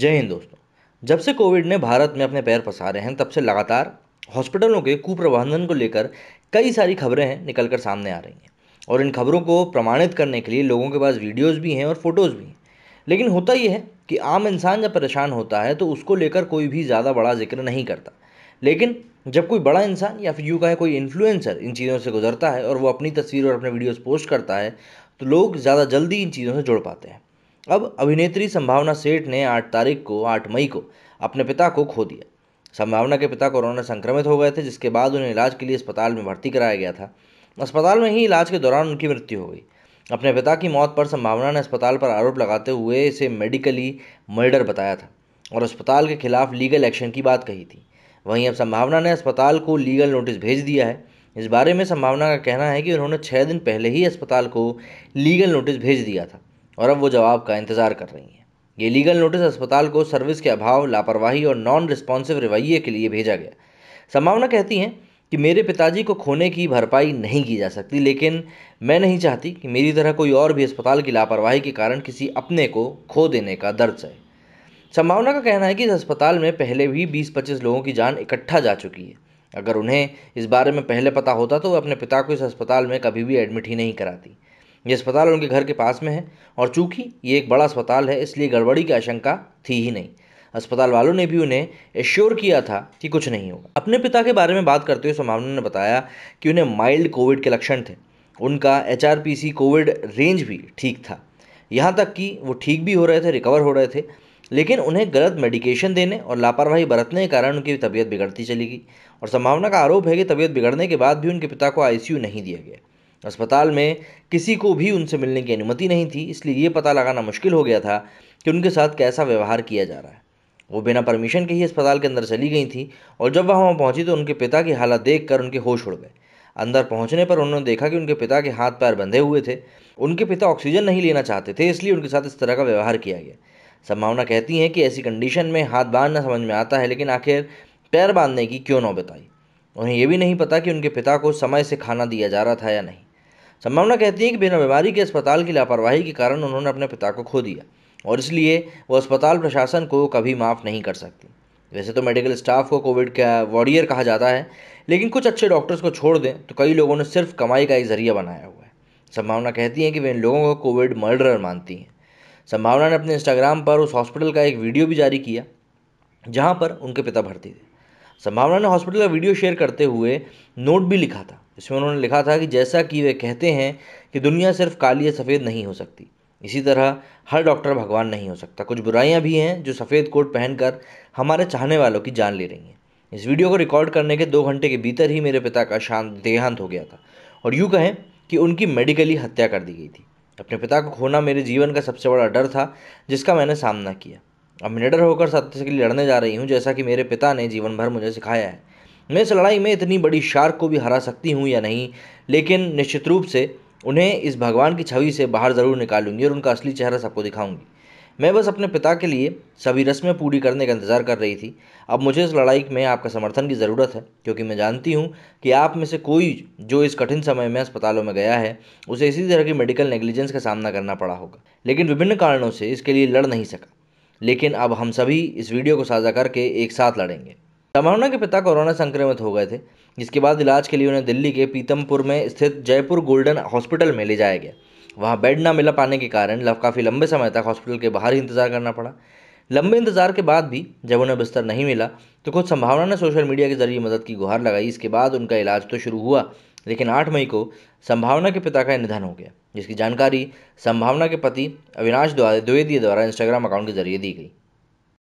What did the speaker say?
जय हिंद दोस्तों जब से कोविड ने भारत में अपने पैर पसारे हैं तब से लगातार हॉस्पिटलों के कुप्रबंधन को लेकर कई सारी खबरें हैं निकल कर सामने आ रही हैं और इन खबरों को प्रमाणित करने के लिए लोगों के पास वीडियोज़ भी हैं और फ़ोटोज़ भी हैं लेकिन होता यह है कि आम इंसान जब परेशान होता है तो उसको लेकर कोई भी ज़्यादा बड़ा जिक्र नहीं करता लेकिन जब कोई बड़ा इंसान या फिर यूँ का कोई इन्फ्लुएंसर इन चीज़ों से गुजरता है और वो अपनी तस्वीर और अपने वीडियोस पोस्ट करता है तो लोग ज़्यादा जल्दी इन चीज़ों से जुड़ पाते हैं अब अभिनेत्री संभावना सेठ ने आठ तारीख को आठ मई को अपने पिता को खो दिया संभावना के पिता कोरोना संक्रमित हो गए थे जिसके बाद उन्हें इलाज के लिए अस्पताल में भर्ती कराया गया था अस्पताल में ही इलाज के दौरान उनकी मृत्यु हो गई अपने पिता की मौत पर संभावना ने अस्पताल पर आरोप लगाते हुए इसे मेडिकली मर्डर बताया था और अस्पताल के खिलाफ लीगल एक्शन की बात कही थी वहीं अब संभावना ने अस्पताल को लीगल नोटिस भेज दिया है इस बारे में संभावना का कहना है कि उन्होंने छः दिन पहले ही अस्पताल को लीगल नोटिस भेज दिया था और अब वो जवाब का इंतज़ार कर रही हैं ये लीगल नोटिस अस्पताल को सर्विस के अभाव लापरवाही और नॉन रिस्पॉन्सिव रवैये के लिए भेजा गया संभावना कहती हैं कि मेरे पिताजी को खोने की भरपाई नहीं की जा सकती लेकिन मैं नहीं चाहती कि मेरी तरह कोई और भी अस्पताल की लापरवाही के कारण किसी अपने को खो देने का दर्द है संभावना का कहना है कि इस अस्पताल में पहले भी 20-25 लोगों की जान इकट्ठा जा चुकी है अगर उन्हें इस बारे में पहले पता होता तो वह अपने पिता को इस अस्पताल में कभी भी एडमिट ही नहीं कराती ये अस्पताल उनके घर के पास में है और चूंकि ये एक बड़ा अस्पताल है इसलिए गड़बड़ी की आशंका थी ही नहीं अस्पताल वालों ने भी उन्हें एश्योर किया था कि कुछ नहीं होगा अपने पिता के बारे में बात करते हुए सोमावना ने बताया कि उन्हें माइल्ड कोविड के लक्षण थे उनका एच कोविड रेंज भी ठीक था यहाँ तक कि वो ठीक भी हो रहे थे रिकवर हो रहे थे लेकिन उन्हें गलत मेडिकेशन देने और लापरवाही बरतने के कारण उनकी तबीयत बिगड़ती चली गई और संभावना का आरोप है कि तबीयत बिगड़ने के बाद भी उनके पिता को आईसीयू नहीं दिया गया अस्पताल में किसी को भी उनसे मिलने की अनुमति नहीं थी इसलिए ये पता लगाना मुश्किल हो गया था कि उनके साथ कैसा व्यवहार किया जा रहा है वो बिना परमिशन के ही अस्पताल के अंदर चली गई थी और जब वह वहाँ पहुँची तो उनके पिता की हालत देख कर उनके होश उड़ गए अंदर पहुँचने पर उन्होंने देखा कि उनके पिता के हाथ पैर बंधे हुए थे उनके पिता ऑक्सीजन नहीं लेना चाहते थे इसलिए उनके साथ इस तरह का व्यवहार किया गया संभावना कहती है कि ऐसी कंडीशन में हाथ बांधना समझ में आता है लेकिन आखिर पैर बांधने की क्यों नौबत आई उन्हें यह भी नहीं पता कि उनके पिता को समय से खाना दिया जा रहा था या नहीं संभावना कहती है कि बिना बीमारी के अस्पताल की लापरवाही के कारण उन्होंने अपने पिता को खो दिया और इसलिए वो अस्पताल प्रशासन को कभी माफ़ नहीं कर सकती वैसे तो मेडिकल स्टाफ को कोविड का वॉरियर कहा जाता है लेकिन कुछ अच्छे डॉक्टर्स को छोड़ दें तो कई लोगों ने सिर्फ कमाई का एक जरिया बनाया हुआ है संभावना कहती है कि वे इन लोगों को कोविड मर्डरर मानती हैं संभावना ने अपने इंस्टाग्राम पर उस हॉस्पिटल का एक वीडियो भी जारी किया जहाँ पर उनके पिता भर्ती थे संभावना ने हॉस्पिटल का वीडियो शेयर करते हुए नोट भी लिखा था इसमें उन्होंने लिखा था कि जैसा कि वे कहते हैं कि दुनिया सिर्फ काली या सफ़ेद नहीं हो सकती इसी तरह हर डॉक्टर भगवान नहीं हो सकता कुछ बुराइयाँ भी हैं जो सफ़ेद कोट पहनकर हमारे चाहने वालों की जान ले रही हैं इस वीडियो को रिकॉर्ड करने के दो घंटे के भीतर ही मेरे पिता का शांत देहांत हो गया था और यूँ कहें कि उनकी मेडिकली हत्या कर दी गई थी अपने पिता को खोना मेरे जीवन का सबसे बड़ा डर था जिसका मैंने सामना किया अब मैं निडर होकर सत्य के लिए लड़ने जा रही हूँ जैसा कि मेरे पिता ने जीवन भर मुझे सिखाया है मैं इस लड़ाई में इतनी बड़ी शार्क को भी हरा सकती हूँ या नहीं लेकिन निश्चित रूप से उन्हें इस भगवान की छवि से बाहर ज़रूर निकालूंगी और उनका असली चेहरा सबको दिखाऊंगी मैं बस अपने पिता के लिए सभी रस्में पूरी करने का इंतज़ार कर रही थी अब मुझे इस लड़ाई में आपका समर्थन की ज़रूरत है क्योंकि मैं जानती हूँ कि आप में से कोई जो इस कठिन समय में अस्पतालों में गया है उसे इसी तरह की मेडिकल नेग्लिजेंस का सामना करना पड़ा होगा लेकिन विभिन्न कारणों से इसके लिए लड़ नहीं सका लेकिन अब हम सभी इस वीडियो को साझा करके एक साथ लड़ेंगे तमन्ना के पिता कोरोना संक्रमित हो गए थे जिसके बाद इलाज के लिए उन्हें दिल्ली के पीतमपुर में स्थित जयपुर गोल्डन हॉस्पिटल में ले जाया गया वहाँ बेड ना मिला पाने के कारण लव काफ़ी लंबे समय तक हॉस्पिटल के बाहर ही इंतजार करना पड़ा लंबे इंतजार के बाद भी जब उन्हें बिस्तर नहीं मिला तो खुद संभावना ने सोशल मीडिया के जरिए मदद की गुहार लगाई इसके बाद उनका इलाज तो शुरू हुआ लेकिन आठ मई को संभावना के पिता का निधन हो गया जिसकी जानकारी संभावना के पति अविनाश द्वारा द्विवेदी द्वारा इंस्टाग्राम अकाउंट के जरिए दी गई